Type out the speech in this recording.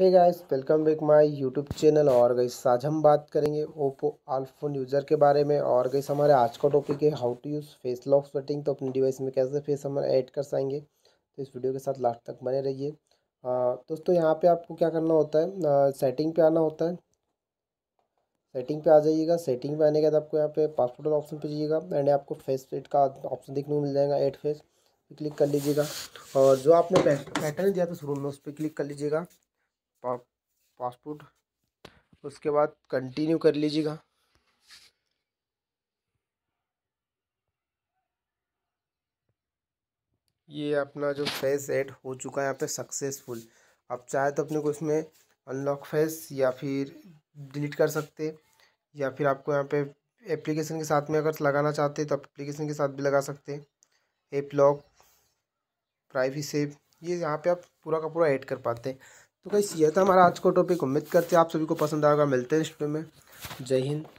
है guys welcome back my YouTube channel और गई आज हम बात करेंगे ओप्पो आलफोन यूज़र के बारे में और गई हमारे आज का टॉपिक है how to use face lock setting तो अपने डिवाइस में कैसे फेस हमारे ऐड कर पाएंगे तो इस वीडियो के साथ लास्ट तक बने रहिए दोस्तों यहाँ पे आपको क्या करना होता है सेटिंग पे आना होता है सेटिंग पे आ जाइएगा सेटिंग पे आने के बाद आपको यहाँ पे पासपोर्ट ऑप्शन पे जाइएगा एंड आपको फेस एड का ऑप्शन देखने को मिल जाएगा एड फेस क्लिक कर लीजिएगा और जो आपने पैटर्न दिया था शुरू में उस पर क्लिक कर लीजिएगा पासपोर्ट उसके बाद कंटिन्यू कर लीजिएगा ये अपना जो फेस ऐड हो चुका है यहाँ पे सक्सेसफुल आप चाहे तो अपने को इसमें अनलॉक फेस या फिर डिलीट कर सकते या फिर आपको यहाँ पे एप्लीकेशन के साथ में अगर लगाना चाहते तो आप एप्लीकेशन के साथ भी लगा सकते हैं एप लॉक प्राइवेसी सेव ये यहाँ पे आप पूरा का पूरा ऐड कर पाते हैं तो कैसे यह था हमारा आज का टॉपिक उम्मीद करते हैं आप सभी को पसंद आएगा मिलते हैं इस में जय हिंद